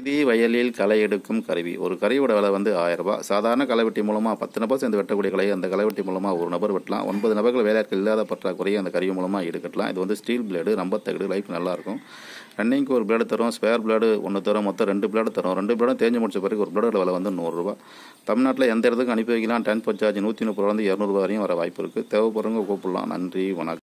இது வயலில் களை எடுக்கும் கருவி ஒரு கருவியோட விலை வந்து ஆயிரம் ரூபாய் சாதாரண களைவெட்டி மூலமாக பத்து நபர் சேர்ந்து வெட்டக்கூடிய களையை அந்த களைவெட்டி மூலமாக ஒரு நபர் வெட்டலாம் ஒன்பது நபர்கள் வேலையாட்கள் இல்லாத பற்றாக்குறையை அந்த கருவி மூலமாக எடுக்கட்டலாம் இது வந்து ஸ்டீல் பிளேடு ரொம்ப தகுடு லைஃப் நல்லாயிருக்கும் ரன்னிங்க்கு ஒரு பிளேடு தரும் ஸ்பேர் பிளேடு ஒன்று தரும் மொத்தம் ரெண்டு பிளேடு தரும் ரெண்டு பிளேடும் தேஞ்சு முடிச்ச பிறகு ஒரு பிளேடோட விலை வந்து நூறுரூவா தமிழ்நாட்டில் எந்த இடத்துக்கு அனுப்பி வைக்கலாம் டிரான்ஸ்போர்ட் சார்ஜ் நூற்றி முப்பது ரூபாய் இரநூறுவா வரையும் வர வாய்ப்பு இருக்குது தேவைப்படுறவங்க கூப்பிடலாம் நன்றி வணக்கம்